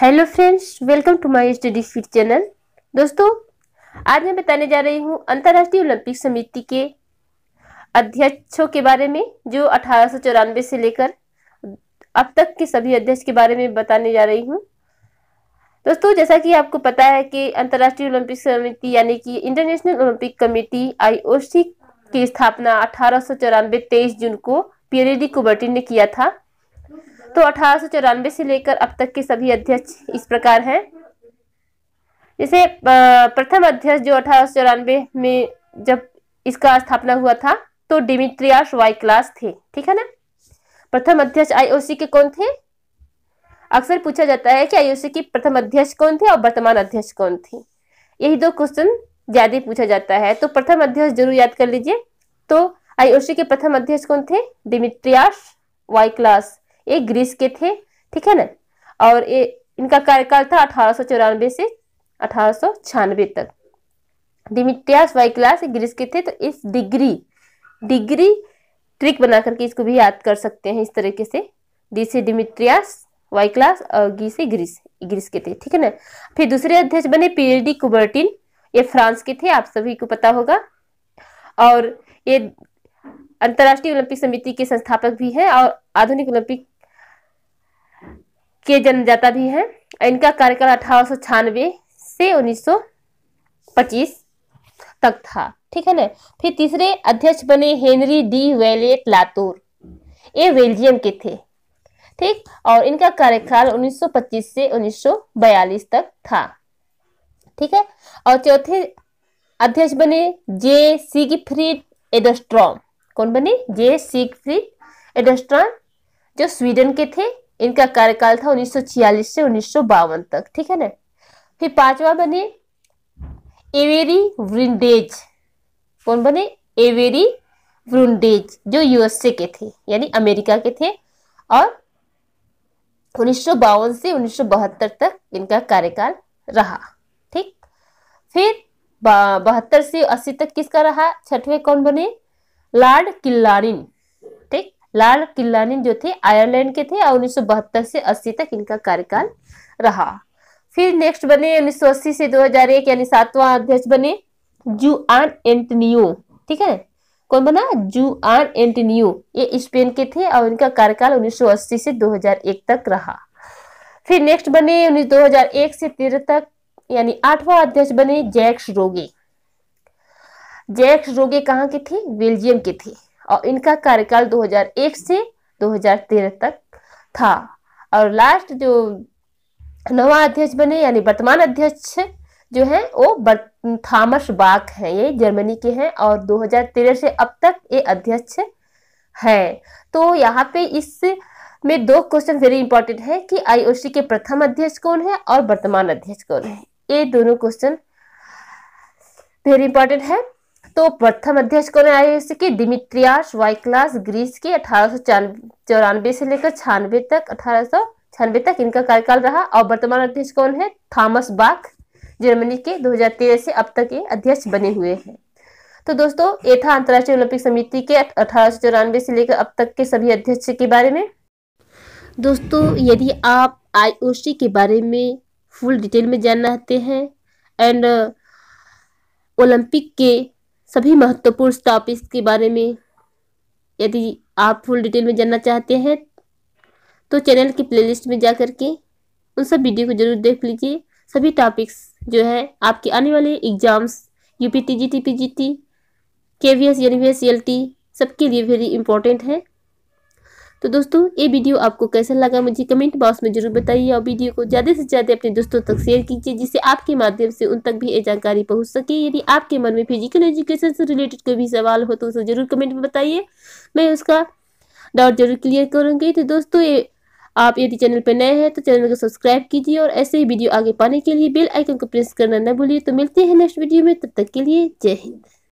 hello friends welcome to my study fit channel दोस्तों आज मैं बताने जा रही हूँ अंतर्राष्ट्रीय ओलंपिक समिति के अध्यक्षों के बारे में जो अठारह से लेकर अब तक के सभी अध्यक्ष के बारे में बताने जा रही हूँ दोस्तों जैसा कि आपको पता है कि अंतर्राष्ट्रीय ओलंपिक समिति यानी कि इंटरनेशनल ओलंपिक कमेटी आई की स्थापना अठारह सौ जून को पियरेडी कुबर्टिन ने किया था तो अठारह से लेकर अब तक के सभी अध्यक्ष इस प्रकार हैं जैसे प्रथम अध्यक्ष जो अठारह में जब इसका स्थापना हुआ था तो डिमित्रियास वाई क्लास थे ठीक है ना प्रथम अध्यक्ष आईओसी के कौन थे अक्सर पूछा जाता है कि आईओसी के प्रथम अध्यक्ष कौन थे और वर्तमान अध्यक्ष कौन थे यही दो क्वेश्चन ज्यादा पूछा जाता है तो प्रथम अध्यक्ष जरूर याद कर लीजिए तो आईओसी के प्रथम अध्यक्ष कौन थे डिमित्रियास वाई क्लास ये ग्रीस के थे ठीक है ना और ये इनका कार्यकाल था अठारह से अठारह तक डिमिट्रियास क्लास ग्रीस के थे तो इस डिग्री डिग्री ट्रिक बना करके इसको भी याद कर सकते हैं इस तरीके से डी से डिमिट्रियास क्लास और गी से ग्रीस ग्रीस के थे ठीक है ना फिर दूसरे अध्यक्ष बने पीएडी कुबर्टिन ये फ्रांस के थे आप सभी को पता होगा और ये अंतर्राष्ट्रीय ओलंपिक समिति के संस्थापक भी है और आधुनिक ओलंपिक के जन्मदाता भी हैं इनका कार्यकाल अठारह से 1925 तक था ठीक है ना फिर तीसरे अध्यक्ष बने हेनरी डी वेलेट लातूर ये बेल्जियम के थे ठीक और इनका कार्यकाल 1925 से 1942 तक था ठीक है और चौथे अध्यक्ष बने जे सीगफ्रीड एडस्ट्रॉम कौन बने जे सीगफ्रीड एडस्ट्रॉम जो स्वीडन के थे इनका कार्यकाल था 1946 से उन्नीस तक ठीक है ना फिर पांचवा बने एवेरी वृंडेज कौन बने एवेरी व्रुंडेज जो यूएसए के थे यानी अमेरिका के थे और उन्नीस से उन्नीस तक इनका कार्यकाल रहा ठीक फिर बहत्तर से अस्सी तक किसका रहा छठवें कौन बने लॉर्ड किल्लारिन लाल किल्लानी जो थे आयरलैंड के थे और उन्नीस से 80 तक इनका कार्यकाल रहा फिर नेक्स्ट बने 1980 से 2001 यानी सातवां अध्यक्ष बने जुआन एंटनियो ठीक है कौन बना जुआन एंटनियो ये स्पेन के थे और इनका कार्यकाल 1980 से 2001 तक रहा फिर नेक्स्ट बने उन्नीस 2001 से तेरह तक यानी आठवां अध्यक्ष बने जैक्स रोगे जैक्स रोगे कहाँ के थे बेल्जियम के थे और इनका कार्यकाल 2001 से 2013 तक था और लास्ट जो नवा अध्यक्ष बने यानी वर्तमान अध्यक्ष जो है वो थॉमस बाक हैं ये जर्मनी के हैं और 2013 से अब तक ये अध्यक्ष है तो यहाँ पे इस में दो क्वेश्चन वेरी इंपॉर्टेंट है कि आईओसी के प्रथम अध्यक्ष कौन है और वर्तमान अध्यक्ष कौन है ये दोनों क्वेश्चन वेरी इंपॉर्टेंट है तो प्रथम अध्यक्ष कौन आए इसके कि डिमिट्रियास वाइक्लास ग्रीस के अठारह से लेकर छियानवे तक अठारह तक इनका कार्यकाल रहा और वर्तमान अध्यक्ष कौन है थॉमस बाक जर्मनी के 2013 से अब तक ये अध्यक्ष बने हुए हैं तो दोस्तों ये था अंतर्राष्ट्रीय ओलंपिक समिति के अठारह से लेकर अब तक के सभी अध्यक्ष के बारे में दोस्तों यदि आप आई के बारे में फुल डिटेल में जानना चाहते हैं एंड ओलंपिक के सभी महत्वपूर्ण टॉपिक्स के बारे में यदि आप फुल डिटेल में जानना चाहते हैं तो चैनल की प्लेलिस्ट में जा कर के उन सब वीडियो को जरूर देख लीजिए सभी टॉपिक्स जो है आपके आने वाले exams U P T G T P G T K V S N V S L T सबके लिए वेरी इंपॉर्टेंट है तो दोस्तों ये वीडियो आपको कैसा लगा मुझे कमेंट बॉक्स में जरूर बताइए और वीडियो को ज़्यादा से ज़्यादा अपने दोस्तों तक शेयर कीजिए जिससे आपके माध्यम से उन तक भी ये जानकारी पहुँच सके यदि आपके मन में फिजिकल एजुकेशन से रिलेटेड कोई भी सवाल हो तो उसे जरूर कमेंट में बताइए मैं उसका डाउट जरूर क्लियर करूँगी तो दोस्तों ये आप यदि चैनल पर नए हैं तो चैनल को सब्सक्राइब कीजिए और ऐसे ही वीडियो आगे पाने के लिए बेल आइकन को प्रेस करना न भूलिए तो मिलते हैं नेक्स्ट वीडियो में तब तक के लिए जय हिंद